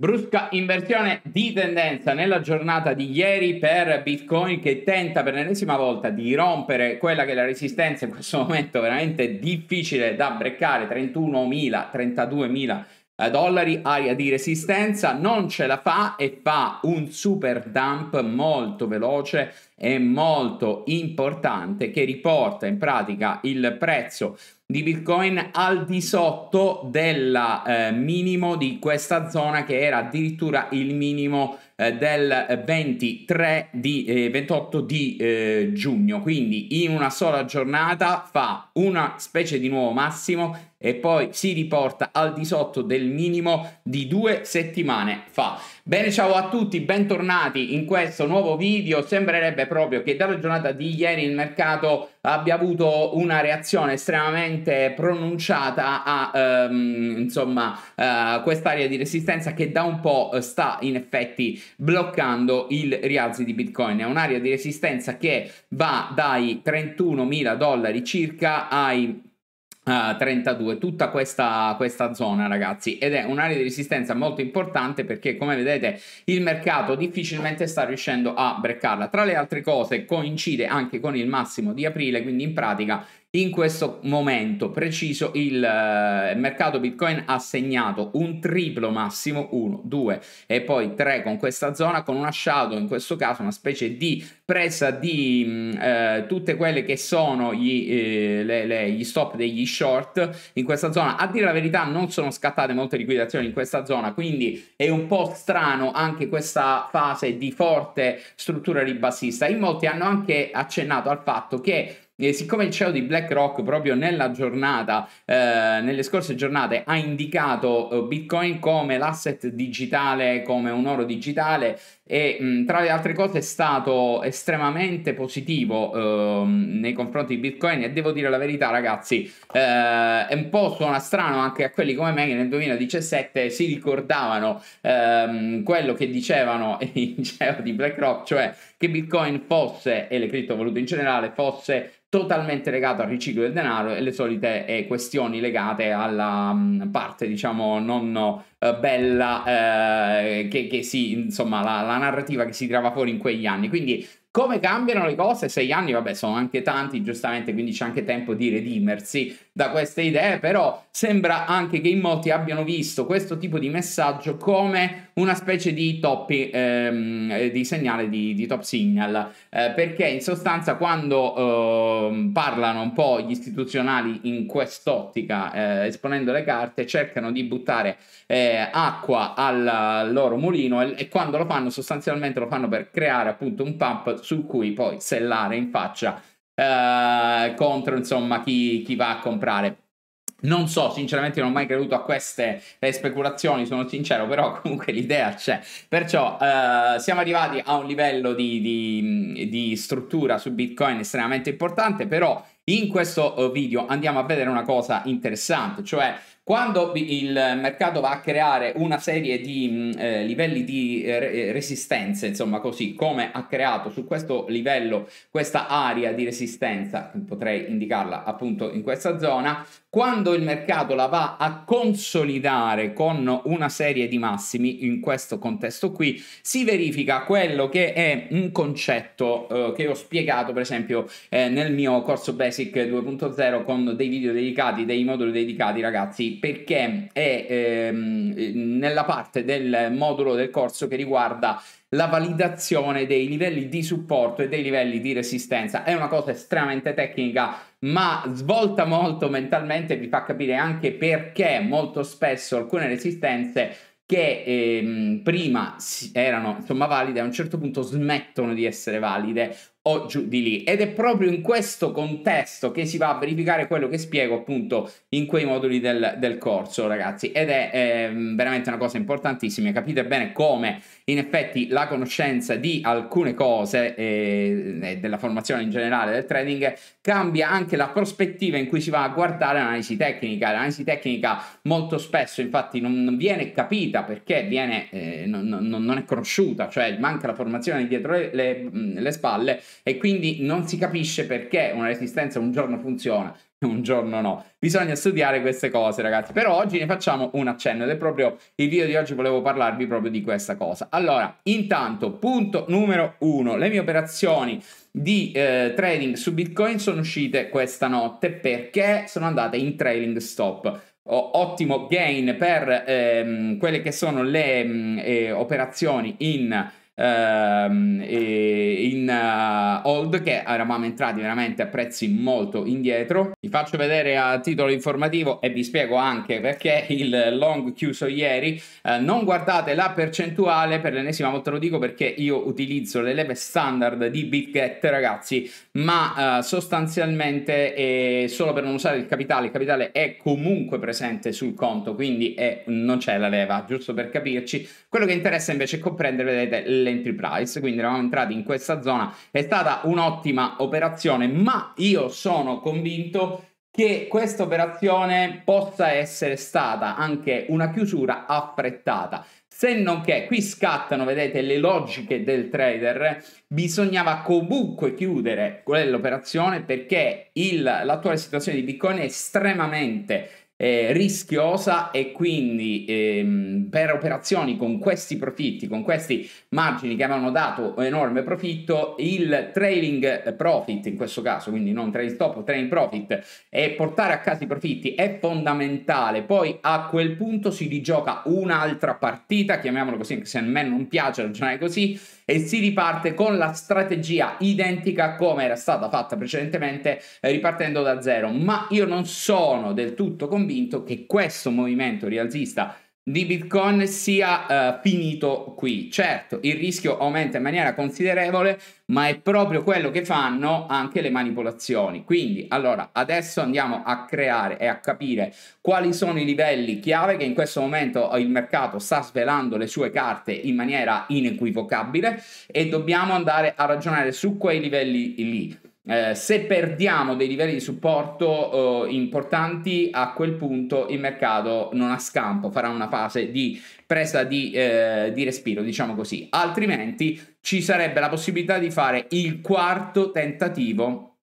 Brusca inversione di tendenza nella giornata di ieri per Bitcoin che tenta per l'ennesima volta di rompere quella che è la resistenza in questo momento veramente difficile da breccare, 31.000, 32.000 eh, dollari, aria di resistenza, non ce la fa e fa un super dump molto veloce e molto importante che riporta in pratica il prezzo di Bitcoin al di sotto del eh, minimo di questa zona che era addirittura il minimo eh, del 23 di, 28 eh, di eh, giugno, quindi in una sola giornata fa una specie di nuovo massimo e poi si riporta al di sotto del minimo di due settimane fa. Bene, ciao a tutti, bentornati in questo nuovo video. Sembrerebbe proprio che dalla giornata di ieri il mercato abbia avuto una reazione estremamente pronunciata a ehm, insomma eh, quest'area di resistenza che da un po' sta in effetti bloccando il rialzo di Bitcoin. È un'area di resistenza che va dai 31 mila dollari circa ai 32, eh, tutta questa, questa, zona ragazzi ed è un'area di resistenza molto importante perché come vedete il mercato difficilmente sta riuscendo a breccarla tra le altre cose coincide anche con il massimo di aprile quindi in pratica in questo momento preciso il eh, mercato Bitcoin ha segnato un triplo massimo, 1, 2 e poi 3 con questa zona, con una shadow, in questo caso una specie di presa di mm, eh, tutte quelle che sono gli, eh, le, le, gli, stop degli short in questa zona. A dire la verità non sono scattate molte liquidazioni in questa zona, quindi è un po' strano anche questa fase di forte struttura ribassista. In molti hanno anche accennato al fatto che e siccome il CEO di BlackRock proprio nella giornata, eh, nelle scorse giornate, ha indicato eh, Bitcoin come l'asset digitale, come un oro digitale, e mh, tra le altre cose è stato estremamente positivo eh, nei confronti di Bitcoin e devo dire la verità ragazzi eh, è un po' suona strano anche a quelli come me che nel 2017 si ricordavano ehm, quello che dicevano i CEO di BlackRock cioè che Bitcoin fosse e le criptovalute in generale fosse totalmente legato al riciclo del denaro e le solite eh, questioni legate alla mh, parte diciamo non eh, bella uh, che, che si, insomma, la, la narrativa che si tirava fuori in quegli anni. Quindi come cambiano le cose? Sei anni, vabbè, sono anche tanti, giustamente, quindi c'è anche tempo di redimersi da queste idee, però sembra anche che in molti abbiano visto questo tipo di messaggio come una specie di top, ehm, eh, di segnale di, di top signal, eh, perché in sostanza quando eh, parlano un po' gli istituzionali in quest'ottica, eh, esponendo le carte, cercano di buttare eh, acqua al loro mulino e, e quando lo fanno sostanzialmente lo fanno per creare appunto un pump su cui poi sellare in faccia eh, contro insomma chi, chi va a comprare. Non so, sinceramente non ho mai creduto a queste speculazioni, sono sincero, però comunque l'idea c'è. Perciò eh, siamo arrivati a un livello di, di, di, struttura su Bitcoin estremamente importante, però in questo eh, video andiamo a vedere una cosa interessante, cioè quando il mercato va a creare una serie di mm, eh, livelli di eh, eh, resistenze, insomma così, come ha creato su questo livello questa area di resistenza, potrei indicarla appunto in questa zona, quando il mercato la va a consolidare con una serie di massimi, in questo contesto qui, si verifica quello che è un concetto eh, che ho spiegato per esempio eh, nel mio corso Basic 2.0 con dei video dedicati, dei moduli dedicati ragazzi perché è ehm, nella parte del modulo del corso che riguarda la validazione dei livelli di supporto e dei livelli di resistenza. È una cosa estremamente tecnica, ma svolta molto mentalmente vi fa capire anche perché molto spesso alcune resistenze che ehm, prima erano insomma valide a un certo punto smettono di essere valide o giù di lì. Ed è proprio in questo contesto che si va a verificare quello che spiego appunto in quei moduli del, del corso, ragazzi. Ed è ehm, veramente una cosa importantissima. Capite bene come in effetti la conoscenza di alcune cose eh, e eh, della formazione in generale del trading cambia anche la prospettiva in cui si va a guardare l'analisi tecnica. L'analisi tecnica molto spesso infatti non viene capita perché viene, eh, non, non, è conosciuta, cioè manca la formazione dietro le, le, le spalle e quindi non si capisce perché una resistenza un giorno funziona un giorno no. Bisogna studiare queste cose, ragazzi. Però oggi ne facciamo un accenno ed è proprio il video di oggi volevo parlarvi proprio di questa cosa. Allora, intanto, punto numero uno, le mie operazioni di eh, trading su Bitcoin sono uscite questa notte perché sono andate in trailing stop ottimo gain per ehm, quelle che sono le mh, mm, eh, operazioni in ehm, in uh, Old che eravamo entrati veramente a prezzi molto indietro. Vi faccio vedere a titolo informativo e vi spiego anche perché il long chiuso ieri. Eh, non guardate la percentuale per l'ennesima volta lo dico perché io utilizzo le leve standard di BitGet ragazzi, ma eh, sostanzialmente è solo per non usare il capitale, il capitale è comunque presente sul conto, quindi è, non c'è la leva, giusto per capirci. Quello che interessa invece è comprendere, vedete, le dell'enterprise, quindi eravamo entrati in questa zona, è stata un'ottima operazione, ma io sono convinto che questa operazione possa essere stata anche una chiusura affrettata. Se non che qui scattano, vedete, le logiche del trader, bisognava comunque chiudere quell'operazione perché il, l'attuale situazione di Bitcoin è estremamente eh, rischiosa e quindi ehm, per operazioni con questi profitti, con questi margini che avevano dato enorme profitto, il trailing profit in questo caso, quindi non trailing stop, trailing profit e portare a casa i profitti è fondamentale. Poi a quel punto si rigioca un'altra partita, chiamiamolo così, anche se a me non piace ragionare così e si riparte con la strategia identica come era stata fatta precedentemente eh, ripartendo da zero ma io non sono del tutto convinto che questo movimento rialzista di Bitcoin sia uh, finito qui. Certo, il rischio aumenta in maniera considerevole, ma è proprio quello che fanno anche le manipolazioni. Quindi, allora, adesso andiamo a creare e a capire quali sono i livelli chiave che in questo momento il mercato sta svelando le sue carte in maniera inequivocabile e dobbiamo andare a ragionare su quei livelli lì eh, se perdiamo dei livelli di supporto eh, importanti, a quel punto il mercato non ha scampo, farà una fase di presa di, eh, di respiro, diciamo così. Altrimenti ci sarebbe la possibilità di fare il quarto tentativo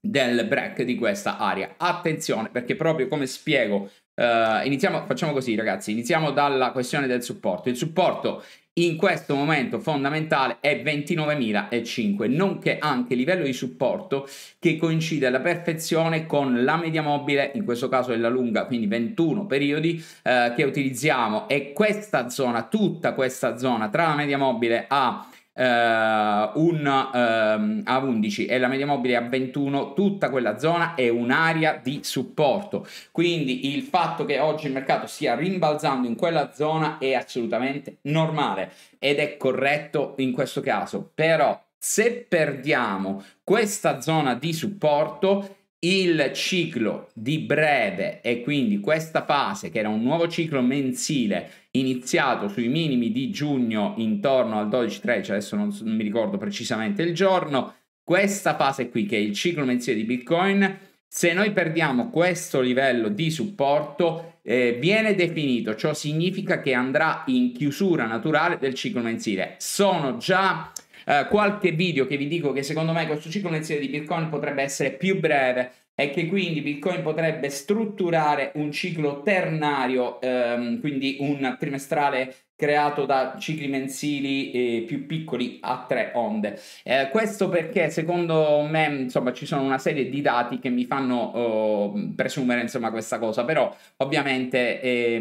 del break di questa area. Attenzione, perché proprio come spiego Uh, iniziamo, facciamo così ragazzi, iniziamo dalla questione del supporto. Il supporto in questo momento fondamentale è 29.005, nonché anche livello di supporto che coincide alla perfezione con la media mobile, in questo caso è la lunga, quindi 21 periodi eh, che utilizziamo e questa zona, tutta questa zona tra la media mobile a Uh, un uh, A11 e la media mobile A21, tutta quella zona è un'area di supporto. Quindi il fatto che oggi il mercato stia rimbalzando in quella zona è assolutamente normale ed è corretto in questo caso. Però se perdiamo questa zona di supporto il ciclo di breve e quindi questa fase che era un nuovo ciclo mensile iniziato sui minimi di giugno intorno al 12-13, adesso non, non, mi ricordo precisamente il giorno, questa fase qui che è il ciclo mensile di Bitcoin, se noi perdiamo questo livello di supporto eh, viene definito, ciò significa che andrà in chiusura naturale del ciclo mensile. Sono già eh, qualche video che vi dico che secondo me questo ciclo mensile di Bitcoin potrebbe essere più breve è che quindi Bitcoin potrebbe strutturare un ciclo ternario, ehm, quindi un trimestrale creato da cicli mensili eh, più piccoli a tre onde. Eh, questo perché secondo me insomma, ci sono una serie di dati che mi fanno oh, presumere insomma, questa cosa, però ovviamente eh,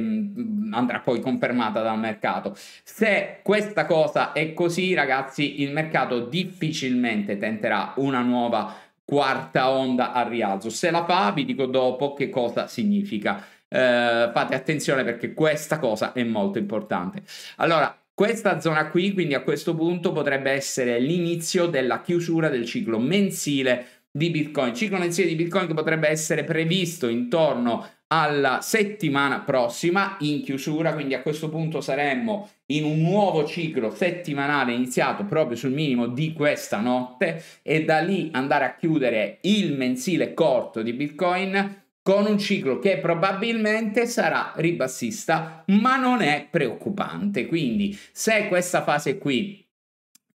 andrà poi confermata dal mercato. Se questa cosa è così ragazzi il mercato difficilmente tenterà una nuova quarta onda al rialzo. Se la fa, vi dico dopo che cosa significa. Eh, fate attenzione perché questa cosa è molto importante. Allora, questa zona qui, quindi a questo punto, potrebbe essere l'inizio della chiusura del ciclo mensile di Bitcoin. Ciclo mensile di Bitcoin che potrebbe essere previsto intorno alla settimana prossima in chiusura, quindi a questo punto saremmo in un nuovo ciclo settimanale iniziato proprio sul minimo di questa notte e da lì andare a chiudere il mensile corto di Bitcoin con un ciclo che probabilmente sarà ribassista, ma non è preoccupante. Quindi se questa fase qui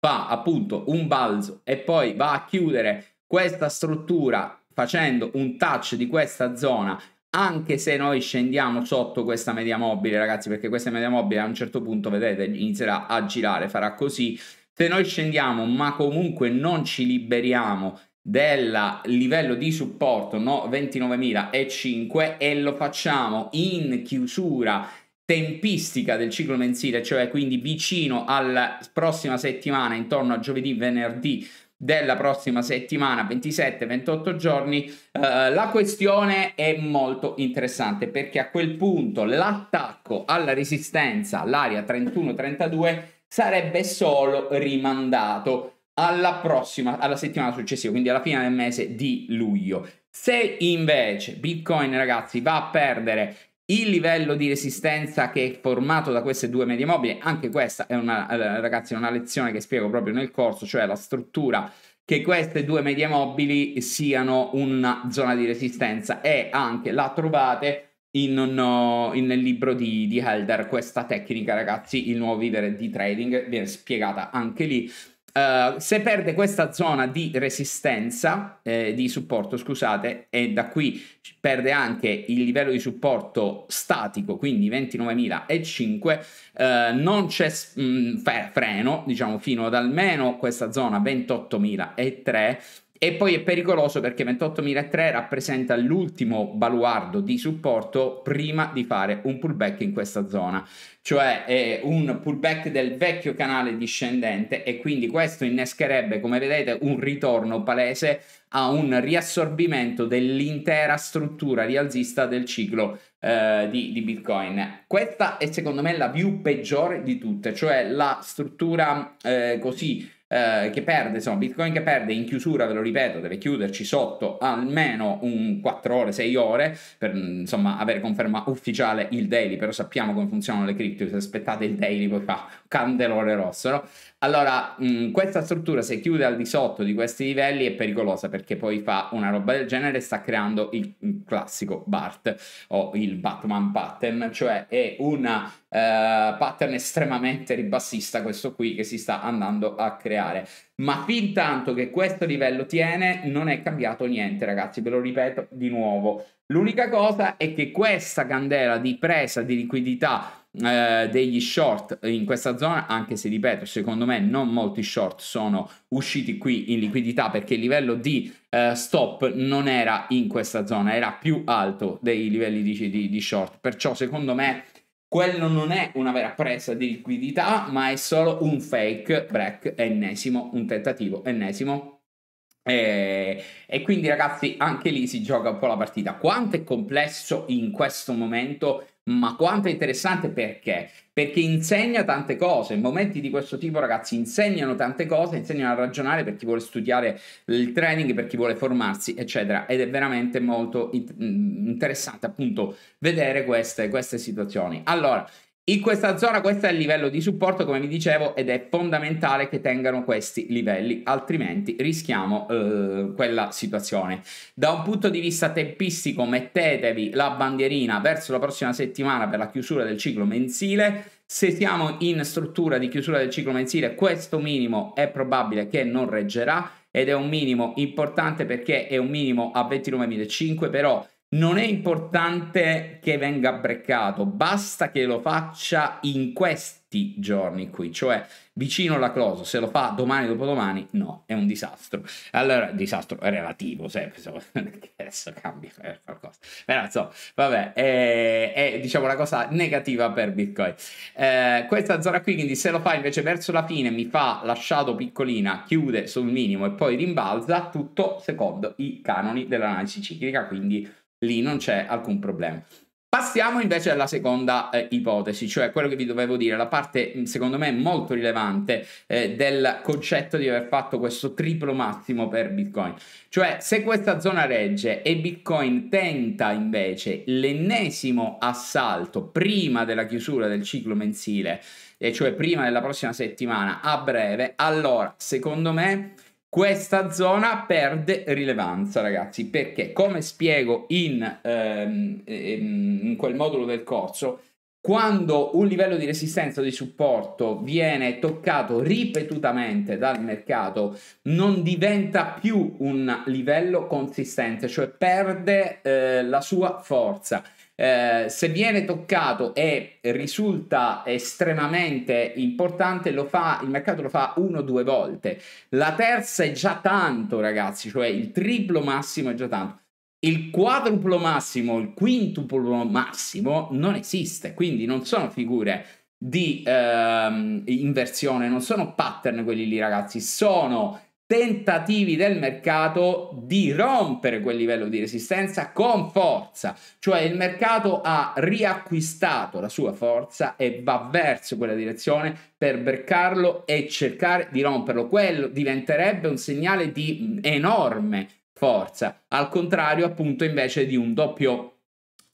fa appunto un balzo e poi va a chiudere questa struttura facendo un touch di questa zona anche se noi scendiamo sotto questa media mobile ragazzi perché questa media mobile a un certo punto vedete inizierà a girare farà così se noi scendiamo ma comunque non ci liberiamo del livello di supporto no, 29.005 e lo facciamo in chiusura tempistica del ciclo mensile cioè quindi vicino alla prossima settimana intorno a giovedì venerdì della prossima settimana, 27-28 giorni, eh, la questione è molto interessante perché a quel punto l'attacco alla resistenza, l'area 31-32, sarebbe solo rimandato alla prossima, alla settimana successiva, quindi alla fine del mese di luglio. Se invece Bitcoin, ragazzi, va a perdere il livello di resistenza che è formato da queste due medie mobili, anche questa è una, eh, ragazzi, una lezione che spiego proprio nel corso, cioè la struttura che queste due medie mobili siano una zona di resistenza e anche la trovate in, un, in nel libro di, di Helder. Questa tecnica, ragazzi, il nuovo vivere di trading viene spiegata anche lì eh, se perde questa zona di resistenza, eh, di supporto, scusate, e da qui perde anche il livello di supporto statico, quindi 29.005, uh, eh, non c'è mh, mm, freno, diciamo, fino ad almeno questa zona 28.003, e poi è pericoloso perché 28.003 rappresenta l'ultimo baluardo di supporto prima di fare un pullback in questa zona, cioè è un pullback del vecchio canale discendente e quindi questo innescherebbe, come vedete, un ritorno palese a un riassorbimento dell'intera struttura rialzista del ciclo eh, di, di Bitcoin. Questa è secondo me la più peggiore di tutte, cioè la struttura eh, così eh, che perde, insomma, Bitcoin che perde in chiusura, ve lo ripeto, deve chiuderci sotto almeno un 4 ore, 6 ore, per mm, insomma avere conferma ufficiale il daily, però sappiamo come funzionano le cripto, se aspettate il daily poi fa candelore rosso, no? Allora, mh, mm, questa struttura se chiude al di sotto di questi livelli è pericolosa perché poi fa una roba del genere, sta creando il classico BART o il Batman pattern, cioè è un uh, pattern estremamente ribassista questo qui che si sta andando a creare. Ma fin tanto che questo livello tiene non è cambiato niente ragazzi, ve lo ripeto di nuovo. L'unica cosa è che questa candela di presa di liquidità eh, degli short in questa zona, anche se ripeto, secondo me non molti short sono usciti qui in liquidità perché il livello di eh, stop non era in questa zona, era più alto dei livelli di, di, di short, perciò secondo me quello non è una vera presa di liquidità, ma è solo un fake break ennesimo, un tentativo ennesimo e, e, quindi ragazzi anche lì si gioca un po' la partita. Quanto è complesso in questo momento ma quanto è interessante perché? Perché insegna tante cose, momenti di questo tipo ragazzi insegnano tante cose, insegnano a ragionare per chi vuole studiare il training, per chi vuole formarsi eccetera ed è veramente molto mm, interessante appunto vedere queste, queste situazioni. Allora, in questa zona questo è il livello di supporto come vi dicevo ed è fondamentale che tengano questi livelli altrimenti rischiamo eh, quella situazione. Da un punto di vista tempistico mettetevi la bandierina verso la prossima settimana per la chiusura del ciclo mensile se siamo in struttura di chiusura del ciclo mensile, questo minimo è probabile che non reggerà ed è un minimo importante perché è un minimo a 29.500, però non è importante che venga breccato, basta che lo faccia in questi giorni qui, cioè vicino alla close, se lo fa domani o dopodomani, no, è un disastro. Allora, disastro relativo, sempre, se adesso cambia qualcosa. Però insomma, vabbè, è, è, diciamo una cosa negativa per Bitcoin. Eh, questa zona qui, quindi se lo fa invece verso la fine, mi fa lasciato piccolina, chiude sul minimo e poi rimbalza, tutto secondo i canoni dell'analisi ciclica, quindi lì non c'è alcun problema. Passiamo invece alla seconda eh, ipotesi, cioè quello che vi dovevo dire, la parte mm, secondo me molto rilevante eh, del concetto di aver fatto questo triplo massimo per Bitcoin. Cioè se questa zona regge e Bitcoin tenta invece l'ennesimo assalto prima della chiusura del ciclo mensile, e cioè prima della prossima settimana a breve, allora secondo me questa zona perde rilevanza, ragazzi, perché come spiego in, ehm, ehm, in quel modulo del corso, quando un livello di resistenza o di supporto viene toccato ripetutamente dal mercato, non diventa più un livello consistente, cioè perde eh, la sua forza. Eh, se viene toccato e risulta estremamente importante, lo fa, il mercato lo fa uno o due volte. La terza è già tanto, ragazzi, cioè il triplo massimo è già tanto. Il quadruplo massimo, il quintuplo massimo non esiste, quindi non sono figure di ehm, inversione, non sono pattern quelli lì, ragazzi, sono tentativi del mercato di rompere quel livello di resistenza con forza, cioè il mercato ha riacquistato la sua forza e va verso quella direzione per beccarlo e cercare di romperlo. Quello diventerebbe un segnale di enorme forza, al contrario appunto invece di un doppio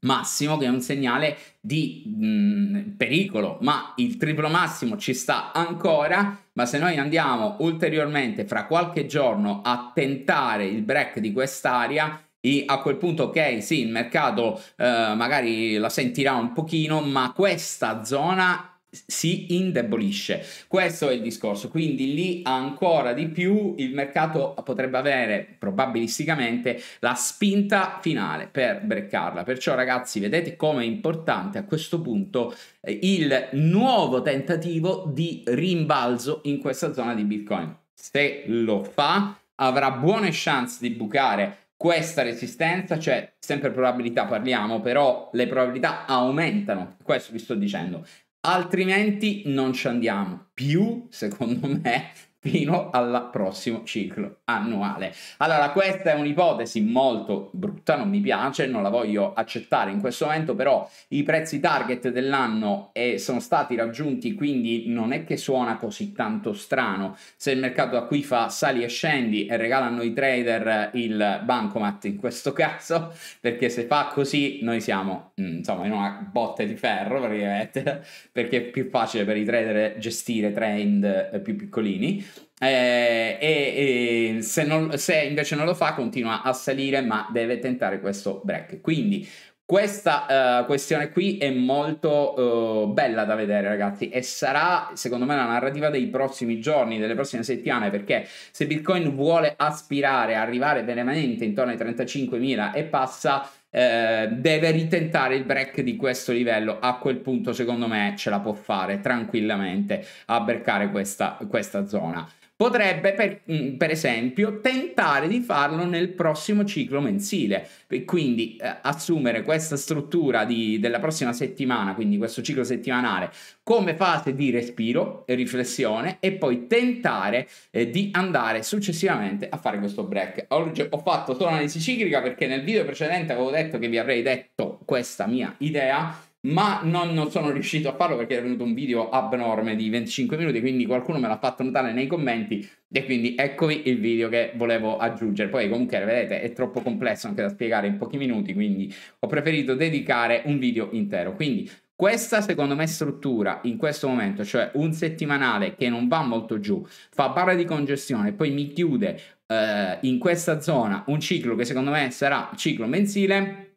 massimo che è un segnale di mh, pericolo, ma il triplo massimo ci sta ancora, ma se noi andiamo ulteriormente fra qualche giorno a tentare il break di quest'area, e a quel punto ok, sì, il mercato eh, magari la sentirà un pochino, ma questa zona si indebolisce. Questo è il discorso, quindi lì ancora di più il mercato potrebbe avere probabilisticamente la spinta finale per breccarla. Perciò ragazzi, vedete come è importante a questo punto eh, il nuovo tentativo di rimbalzo in questa zona di Bitcoin. Se lo fa, avrà buone chance di bucare questa resistenza, cioè sempre probabilità parliamo, però le probabilità aumentano, questo vi sto dicendo altrimenti non ci andiamo più, secondo me, fino al prossimo ciclo annuale. Allora, questa è un'ipotesi molto brutta, non mi piace, non la voglio accettare in questo momento, però i prezzi target dell'anno eh, sono stati raggiunti, quindi non è che suona così tanto strano. Se il mercato a cui fa sali e scendi e regala i trader il bancomat in questo caso, perché se fa così noi siamo, mm, insomma, in una botte di ferro, praticamente, perché è più facile per i trader gestire trend eh, più piccolini eh, e, e se, non, se invece non lo fa continua a salire ma deve tentare questo break. Quindi questa uh, questione qui è molto uh, bella da vedere, ragazzi, e sarà secondo me la narrativa dei prossimi giorni, delle prossime settimane, perché se Bitcoin vuole aspirare a arrivare veramente intorno ai 35.000 e passa eh, deve ritentare il break di questo livello. A quel punto, secondo me, ce la può fare tranquillamente a breccare questa, questa zona. Potrebbe, per, mm, per, esempio, tentare di farlo nel prossimo ciclo mensile, e quindi eh, assumere questa struttura di, della prossima settimana, quindi questo ciclo settimanale, come fase di respiro e riflessione e poi tentare eh, di andare successivamente a fare questo break. Oggi ho fatto solo analisi ciclica perché nel video precedente avevo detto che vi avrei detto questa mia idea ma non, non, sono riuscito a farlo perché è venuto un video abnorme di 25 minuti, quindi qualcuno me l'ha fatto notare nei commenti e quindi eccovi il video che volevo aggiungere. Poi comunque vedete è troppo complesso anche da spiegare in pochi minuti, quindi ho preferito dedicare un video intero. Quindi questa secondo me struttura in questo momento, cioè un settimanale che non va molto giù, fa barra di congestione, poi mi chiude eh, in questa zona un ciclo che secondo me sarà ciclo mensile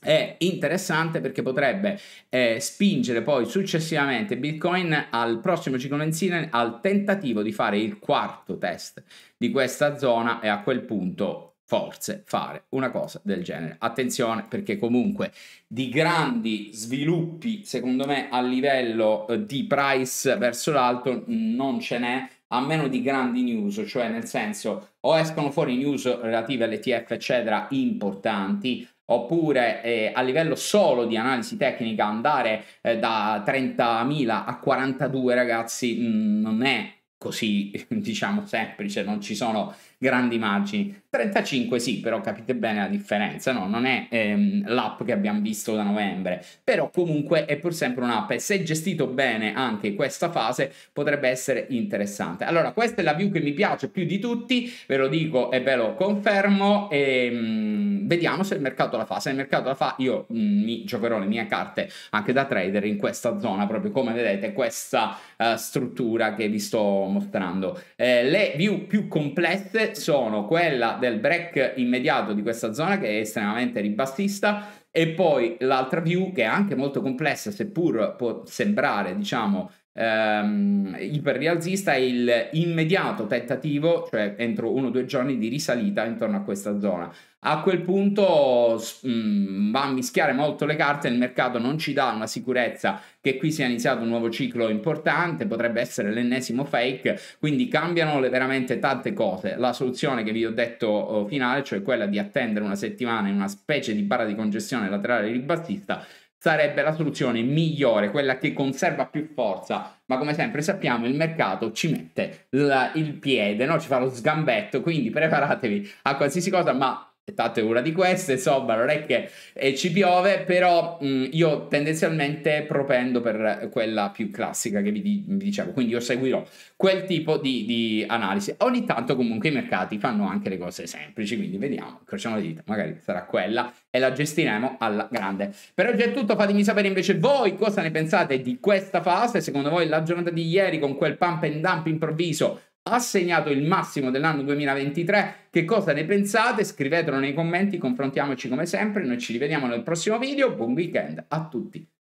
è interessante perché potrebbe eh, spingere poi successivamente Bitcoin al prossimo ciclo mensile al tentativo di fare il quarto test di questa zona e a quel punto forse fare una cosa del genere. Attenzione perché comunque di grandi sviluppi secondo me a livello eh, di price verso l'alto non ce n'è a meno di grandi news, cioè nel senso o escono fuori news relative all'ETF eccetera importanti oppure eh, a livello solo di analisi tecnica andare eh, da 30.000 a 42 ragazzi mh, mm, non è così diciamo semplice, non ci sono grandi margini. 35 sì, però capite bene la differenza, no? Non è ehm, l'app che abbiamo visto da novembre, però comunque è pur sempre un'app e se gestito bene anche questa fase potrebbe essere interessante. Allora, questa è la view che mi piace più di tutti, ve lo dico e ve lo confermo e ehm, mh, vediamo se il mercato la fa. Se il mercato la fa, io mh, mm, mi giocherò le mie carte anche da trader in questa zona, proprio come vedete questa uh, struttura che vi sto mostrando. Eh, le view più complesse sono quella del break immediato di questa zona che è estremamente ribassista e poi l'altra view che è anche molto complessa seppur può sembrare diciamo ehm, iperrialzista è il immediato tentativo, cioè entro uno o due giorni di risalita intorno a questa zona. A quel punto mh, mm, va a mischiare molto le carte, il mercato non ci dà una sicurezza che qui sia iniziato un nuovo ciclo importante, potrebbe essere l'ennesimo fake, quindi cambiano le, veramente tante cose. La soluzione che vi ho detto oh, finale, cioè quella di attendere una settimana in una specie di barra di congestione laterale ribassista, sarebbe la soluzione migliore, quella che conserva più forza, ma come sempre sappiamo il mercato ci mette la, il piede, no? ci fa lo sgambetto, quindi preparatevi a qualsiasi cosa, ma tanto è una di queste, insomma, non è che eh, ci piove, però mh, mm, io tendenzialmente propendo per quella più classica che vi, di, vi dicevo, quindi io seguirò quel tipo di, di, analisi. Ogni tanto comunque i mercati fanno anche le cose semplici, quindi vediamo, crociamo le dita, magari sarà quella e la gestiremo alla grande. Per oggi è tutto, fatemi sapere invece voi cosa ne pensate di questa fase, secondo voi la giornata di ieri con quel pump and dump improvviso ha segnato il massimo dell'anno 2023. Che cosa ne pensate? Scrivetelo nei commenti, confrontiamoci come sempre. Noi ci rivediamo nel prossimo video. Buon weekend a tutti!